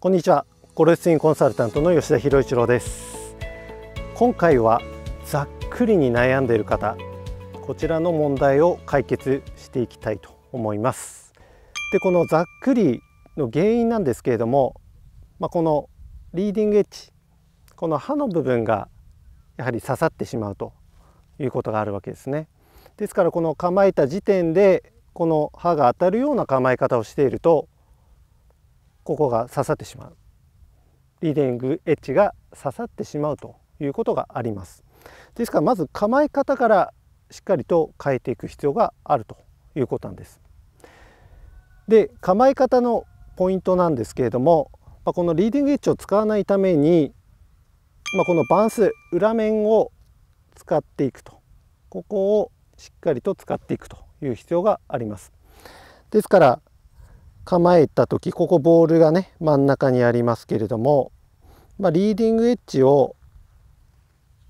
こんにちはゴルフスインコンサルタントの吉田博一郎です今回はざっくりに悩んでいる方こちらの問題を解決していきたいと思いますでこのざっくりの原因なんですけれどもまあ、このリーディングエッジこの刃の部分がやはり刺さってしまうということがあるわけですねですからこの構えた時点でこの刃が当たるような構え方をしているとここが刺さってしまうリーディングエッジが刺さってしまうということがありますですからまず構え方からしっかりと変えていく必要があるということなんですで構え方のポイントなんですけれどもこのリーディングエッジを使わないためにこのバンス裏面を使っていくとここをしっかりと使っていくという必要がありますですから構えた時ここボールがね真ん中にありますけれども、まあ、リーディングエッジを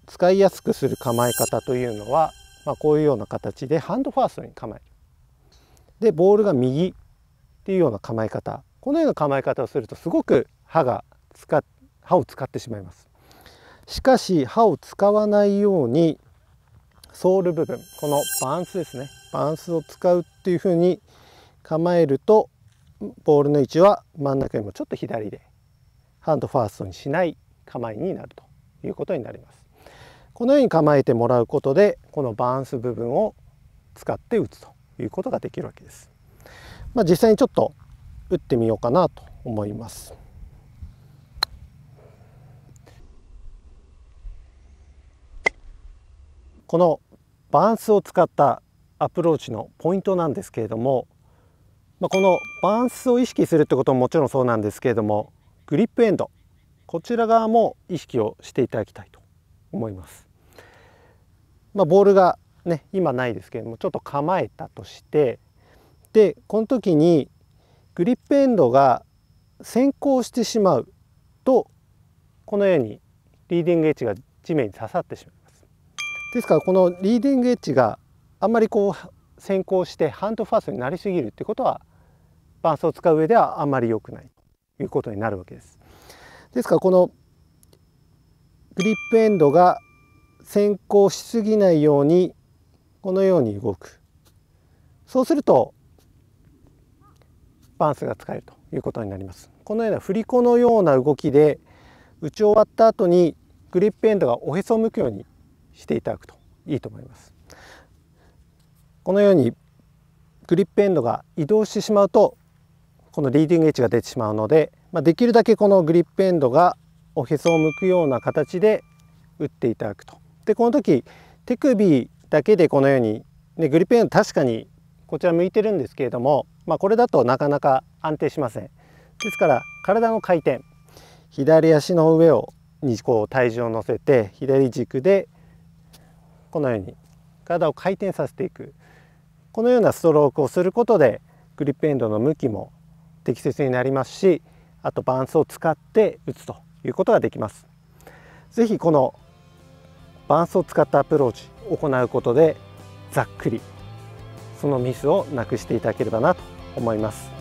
使いやすくする構え方というのは、まあ、こういうような形でハンドファーストに構えるでボールが右っていうような構え方このような構え方をするとすごく歯が使歯を使ってしまいますしかし歯を使わないようにソール部分このバンスですねバンスを使うっていうふうに構えるとボールの位置は真ん中よりもちょっと左でハンドファーストにしない構えになるということになります。このように構えてもらうことでこのバランス部分を使って打つということができるわけです。まあ、実際にちょっと打ってみようかなと思います。このバランスを使ったアプローチのポイントなんですけれどもまあ、このバランスを意識するってことももちろんそうなんですけれどもグリップエンドこちら側も意識をしていただきたいと思います。まあ、ボールがね今ないですけれどもちょっと構えたとしてでこの時にグリップエンドが先行してしまうとこのようにリーディングエッジが地面に刺さってしまいます。ですからこのリーディングエッジがあんまりこう先行してハンドファーストになりすぎるってことは伴奏を使う上ではあんまり良くないということになるわけです。ですからこのグリップエンドが先行しすぎないようにこのように動くそうするとバンスが使えるということになりますこのような振り子のような動きで打ち終わった後にグリップエンドがおへそを向くようにしていただくといいと思いますこのようにグリップエンドが移動してしまうとこのリーディングエッジが出てしまうので、まあ、できるだけこのグリップエンドがおへそを向くような形で打っていただくと。でこの時手首だけでこのように、ね、グリップエンド確かにこちら向いてるんですけれども、まあ、これだとなかなか安定しません。ですから体の回転左足の上をにこう体重を乗せて左軸でこのように体を回転させていくこのようなストロークをすることでグリップエンドの向きも適切になりますしあとバンスを使って打つということができます是非このバンスを使ったアプローチを行うことでざっくりそのミスをなくしていただければなと思います